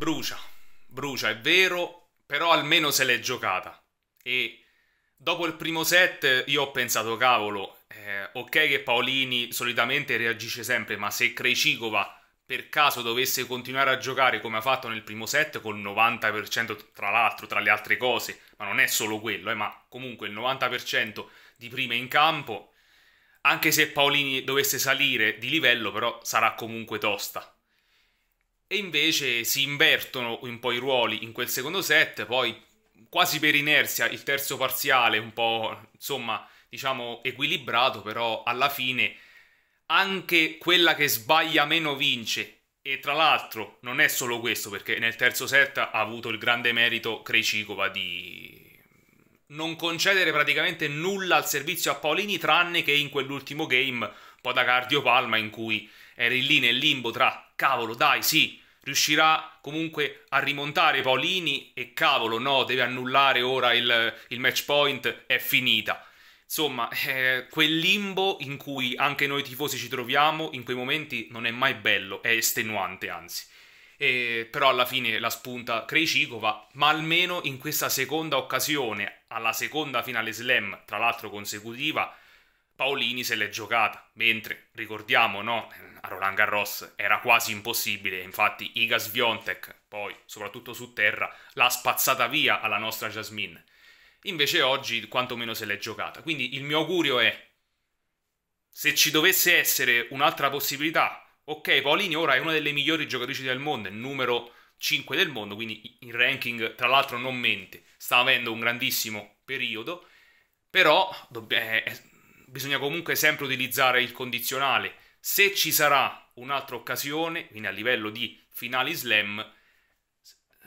Brucia, brucia, è vero, però almeno se l'è giocata. E dopo il primo set io ho pensato, cavolo, eh, ok che Paolini solitamente reagisce sempre, ma se Krejcikova per caso dovesse continuare a giocare come ha fatto nel primo set col 90% tra l'altro, tra le altre cose, ma non è solo quello, eh, ma comunque il 90% di prime in campo, anche se Paolini dovesse salire di livello però sarà comunque tosta. E invece si invertono un po' i ruoli in quel secondo set, poi quasi per inerzia il terzo parziale un po', insomma, diciamo equilibrato, però alla fine anche quella che sbaglia meno vince. E tra l'altro non è solo questo, perché nel terzo set ha avuto il grande merito Krejcikova di non concedere praticamente nulla al servizio a Paolini, tranne che in quell'ultimo game, un po' da cardio palma, in cui eri lì nel limbo tra cavolo, dai, sì, riuscirà comunque a rimontare Paolini e cavolo, no, deve annullare ora il, il match point, è finita. Insomma, eh, quel limbo in cui anche noi tifosi ci troviamo in quei momenti non è mai bello, è estenuante anzi. E, però alla fine la spunta Krejcikova, ma almeno in questa seconda occasione, alla seconda finale slam, tra l'altro consecutiva, Paolini se l'è giocata, mentre, ricordiamo, no, a Roland Garros era quasi impossibile, infatti Iga Sviontek, poi, soprattutto su terra, l'ha spazzata via alla nostra Jasmine. Invece oggi quantomeno se l'è giocata. Quindi il mio augurio è, se ci dovesse essere un'altra possibilità, ok, Paolini ora è una delle migliori giocatrici del mondo, è numero 5 del mondo, quindi in ranking tra l'altro non mente, sta avendo un grandissimo periodo, però eh, bisogna comunque sempre utilizzare il condizionale. Se ci sarà un'altra occasione, quindi a livello di finali slam,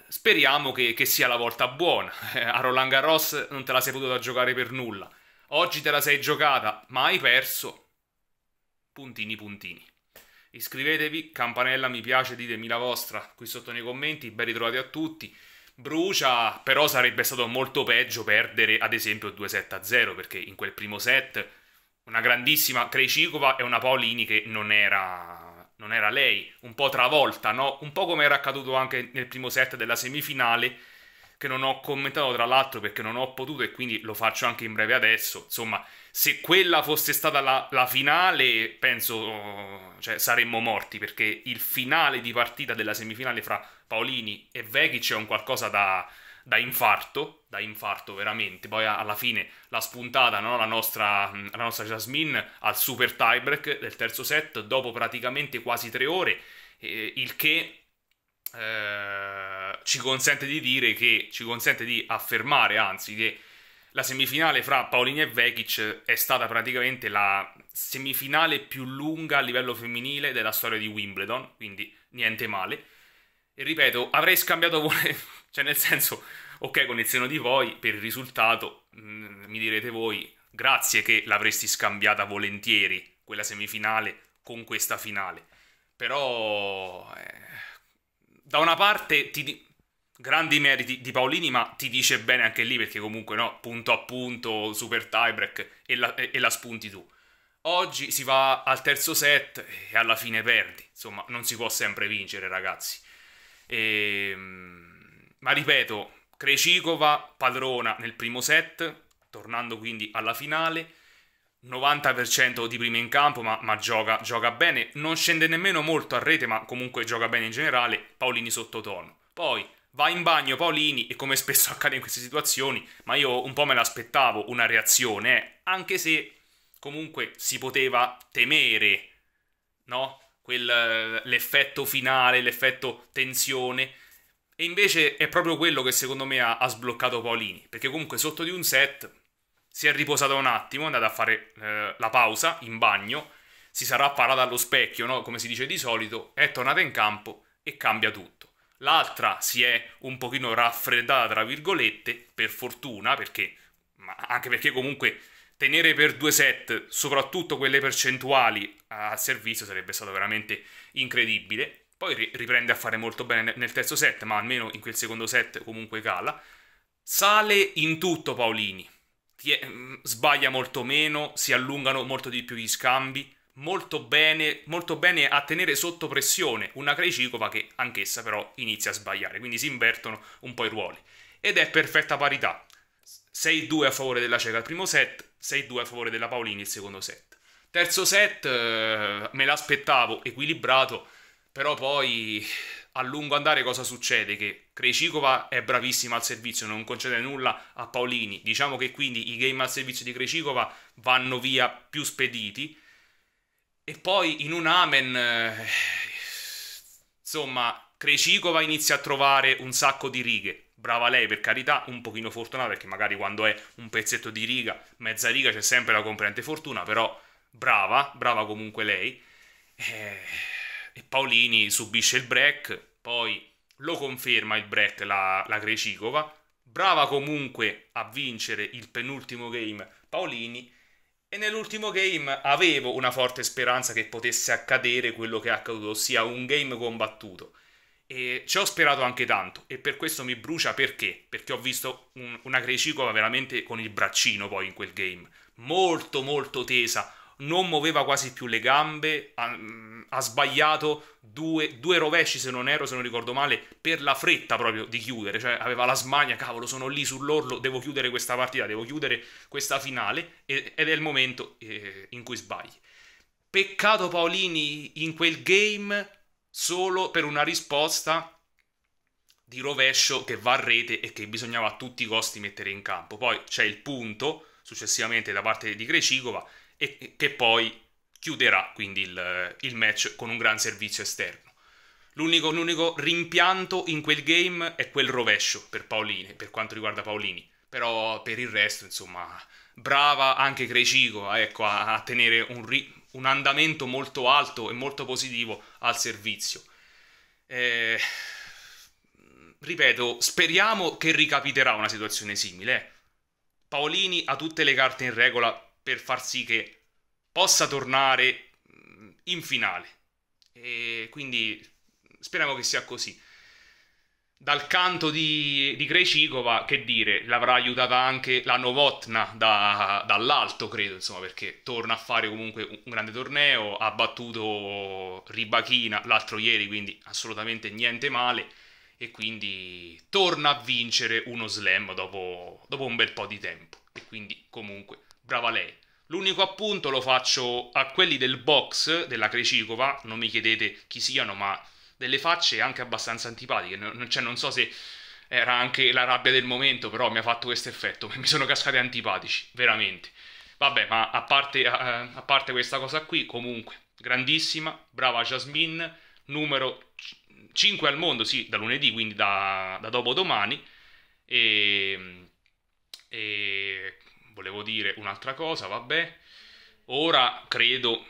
speriamo che, che sia la volta buona. a Roland Garros non te la sei potuta giocare per nulla. Oggi te la sei giocata, ma hai perso. Puntini, puntini. Iscrivetevi, campanella mi piace, ditemi la vostra qui sotto nei commenti. Ben ritrovati a tutti brucia, però sarebbe stato molto peggio perdere ad esempio 2-7-0 perché in quel primo set una grandissima Krejcikova e una Paolini che non era, non era lei, un po' travolta, no? un po' come era accaduto anche nel primo set della semifinale, che non ho commentato tra l'altro perché non ho potuto e quindi lo faccio anche in breve adesso, insomma, se quella fosse stata la, la finale penso cioè, saremmo morti perché il finale di partita della semifinale fra Paolini e Vekic è un qualcosa da da infarto, da infarto veramente. Poi alla fine la spuntata, no? la, nostra, la nostra Jasmine al super tiebreak del terzo set dopo praticamente quasi tre ore, eh, il che eh, ci consente di dire che, ci consente di affermare anzi che la semifinale fra Paolini e Vekic è stata praticamente la semifinale più lunga a livello femminile della storia di Wimbledon, quindi niente male. E ripeto, avrei scambiato volentieri cioè, nel senso, ok, con il seno di voi, per il risultato, mh, mm, mi direte voi, grazie che l'avresti scambiata volentieri, quella semifinale, con questa finale. Però, eh, da una parte, ti, grandi meriti di Paolini, ma ti dice bene anche lì, perché comunque, no, punto a punto, super tiebreak, e la, e, e la spunti tu. Oggi si va al terzo set e alla fine perdi. Insomma, non si può sempre vincere, ragazzi. Ehm... Ma ripeto, Crecicova padrona nel primo set, tornando quindi alla finale. 90% di prima in campo, ma, ma gioca, gioca, bene. Non scende nemmeno molto a rete, ma comunque gioca bene in generale. Paolini sottotono. Poi va in bagno Paolini e come spesso accade in queste situazioni, ma io un po' me l'aspettavo una reazione, eh, anche se comunque si poteva temere, no? l'effetto finale, l'effetto tensione e invece è proprio quello che secondo me ha, ha sbloccato Paolini, perché comunque sotto di un set si è riposata un attimo, è andata a fare eh, la pausa in bagno, si sarà parata allo specchio, no? come si dice di solito, è tornata in campo e cambia tutto. L'altra si è un pochino raffreddata, tra virgolette, per fortuna, perché, ma anche perché comunque tenere per due set, soprattutto quelle percentuali, a servizio sarebbe stato veramente incredibile. Poi ri- riprende a fare molto bene nel terzo set, ma almeno in quel secondo set comunque cala. Sale in tutto Paolini. Tie- mm, sbaglia molto meno, si allungano molto di più gli scambi. Molto bene, molto bene a tenere sotto pressione una Krejcikova che anch'essa però inizia a sbagliare, quindi si invertono un po' i ruoli. Ed è perfetta parità. 6-2 a favore della cieca al primo set, 6-2 a favore della Paolini il secondo set. Terzo set eh, me l'aspettavo equilibrato, però poi a lungo andare cosa succede? Che Crecicova è bravissima al servizio, non concede nulla a Paolini. Diciamo che quindi i game al servizio di Crecicova vanno via più spediti. E poi in un amen, eh, insomma, Crecicova inizia a trovare un sacco di righe. Brava lei per carità, un pochino fortunata perché magari quando è un pezzetto di riga, mezza riga c'è sempre la componente fortuna, però brava, brava comunque lei. Eh e Paolini subisce il break, poi lo conferma il break la, la Crecicova, brava comunque a vincere il penultimo game Paolini e nell'ultimo game avevo una forte speranza che potesse accadere quello che è accaduto, ossia un game combattuto. E ci ho sperato anche tanto e per questo mi brucia perché? Perché ho visto un, una Grecicova veramente con il braccino poi in quel game, molto molto tesa, non muoveva quasi più le gambe, ha, ha sbagliato due, due, rovesci se non ero, se non ricordo male, per la fretta proprio di chiudere, cioè aveva la smania, cavolo sono lì sull'orlo, devo chiudere questa partita, devo chiudere questa finale ed è il momento eh, in cui sbagli. Peccato Paolini in quel game solo per una risposta di rovescio che va a rete e che bisognava a tutti i costi mettere in campo. Poi c'è il punto successivamente da parte di Grecigova e che poi chiuderà quindi il, il match con un gran servizio esterno. L'unico, l'unico, rimpianto in quel game è quel rovescio per Paolini, per quanto riguarda Paolini. Però per il resto, insomma, brava anche Grecigova eh, ecco, a, a, tenere un, ri, un, andamento molto alto e molto positivo al servizio. Eh, ripeto, speriamo che ricapiterà una situazione simile. Eh. Paolini ha tutte le carte in regola per far sì che possa tornare mm, in finale. E quindi speriamo che sia così. Dal canto di, di Crecicova, che dire, l'avrà aiutata anche la Novotna da, dall'alto, credo, insomma, perché torna a fare comunque un grande torneo, ha battuto Ribachina l'altro ieri, quindi assolutamente niente male e quindi torna a vincere uno slam dopo, dopo un bel po' di tempo. E quindi comunque brava lei. L'unico appunto lo faccio a quelli del box della Crecicova, non mi chiedete chi siano, ma delle facce anche abbastanza antipatiche, non, cioè non so se era anche la rabbia del momento, però mi ha fatto questo effetto, mi sono cascati antipatici, veramente. Vabbè, ma a parte, a, a parte questa cosa qui, comunque, grandissima, brava Jasmine, numero 5 al mondo, sì, da lunedì, quindi da, da dopodomani. E, ehm, e volevo dire un'altra cosa, vabbè. Ora credo,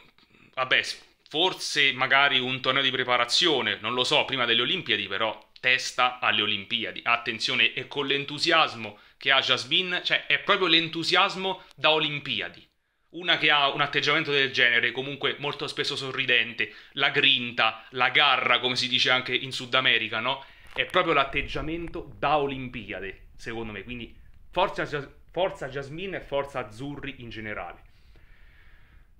vabbè, forse magari un torneo di preparazione, non lo so, prima delle Olimpiadi, però testa alle Olimpiadi. Attenzione, e con l'entusiasmo che ha Jasmine, cioè è proprio l'entusiasmo da Olimpiadi una che ha un atteggiamento del genere, comunque molto spesso sorridente, la grinta, la garra, come si dice anche in Sud America, no? È proprio l'atteggiamento da Olimpiade, secondo me. Quindi forza, forza Jasmine e forza Azzurri in generale.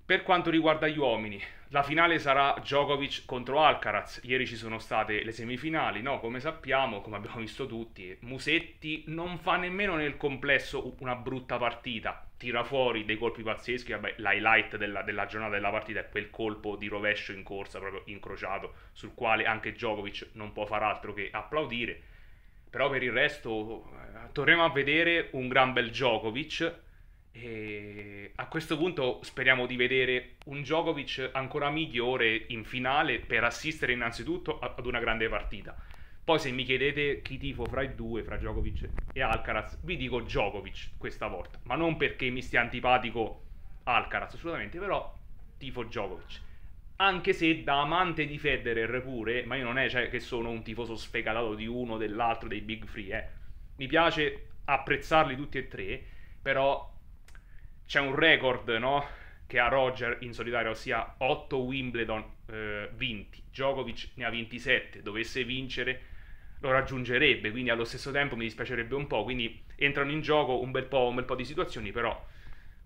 Per quanto riguarda gli uomini, la finale sarà Djokovic contro Alcaraz. Ieri ci sono state le semifinali, no? Come sappiamo, come abbiamo visto tutti, Musetti non fa nemmeno nel complesso una brutta partita. Tira fuori dei colpi pazzeschi. Vabbè, l'highlight della, della giornata della partita è quel colpo di rovescio in corsa, proprio incrociato, sul quale anche Djokovic non può far altro che applaudire. Però per il resto, eh, torniamo a vedere un gran bel Djokovic e a questo punto speriamo di vedere un Djokovic ancora migliore in finale per assistere innanzitutto ad una grande partita. Poi se mi chiedete chi tifo fra i due, fra Djokovic e Alcaraz, vi dico Djokovic questa volta, ma non perché mi stia antipatico Alcaraz assolutamente, però tifo Djokovic. Anche se da amante di Federer pure, ma io non è cioè, che sono un tifoso sfegatato di uno, o dell'altro, dei Big Free, eh. Mi piace apprezzarli tutti e tre, però c'è un record no? che ha Roger in solitario, ossia 8 Wimbledon eh, vinti. Djokovic ne ha 27, dovesse vincere lo raggiungerebbe, quindi allo stesso tempo mi dispiacerebbe un po', quindi entrano in gioco un bel po', un bel po di situazioni, però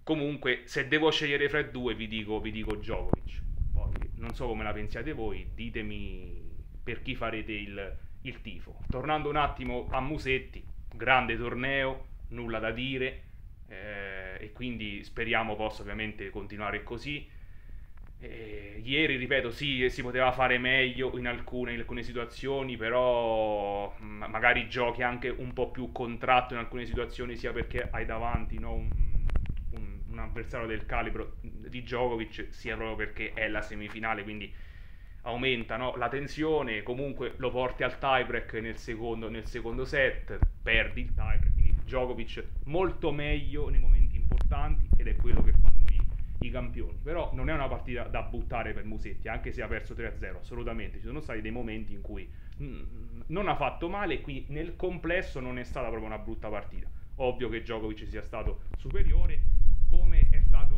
comunque se devo scegliere fra i due vi dico, vi dico Djokovic. Poi non so come la pensiate voi, ditemi per chi farete il, il tifo. Tornando un attimo a Musetti, grande torneo, nulla da dire. Eh, eh, e quindi speriamo possa ovviamente continuare così. Eh, ieri, ripeto, sì, si poteva fare meglio in alcune, in alcune situazioni, però mh, mm, magari giochi anche un po' più contratto in alcune situazioni, sia perché hai davanti no, un, un, un, avversario del calibro di Djokovic, sia proprio perché è la semifinale, quindi aumenta no, la tensione, comunque lo porti al tiebreak nel secondo, nel secondo set, perdi il tiebreak, quindi Djokovic molto meglio nei momenti importanti ed è quello che fanno i, i campioni. Però non è una partita da buttare per Musetti, anche se ha perso 3-0, assolutamente. Ci sono stati dei momenti in cui mm, non ha fatto male e quindi nel complesso non è stata proprio una brutta partita. Ovvio che Djokovic sia stato superiore, come è stato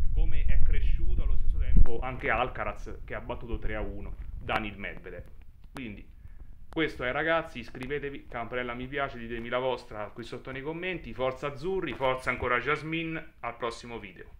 cioè, come è cresciuto allo stesso tempo anche Alcaraz che ha battuto 3 1 Daniel Medvedev. Quindi questo è ragazzi, iscrivetevi, campanella mi piace, ditemi la vostra qui sotto nei commenti, forza azzurri, forza ancora Jasmine, al prossimo video.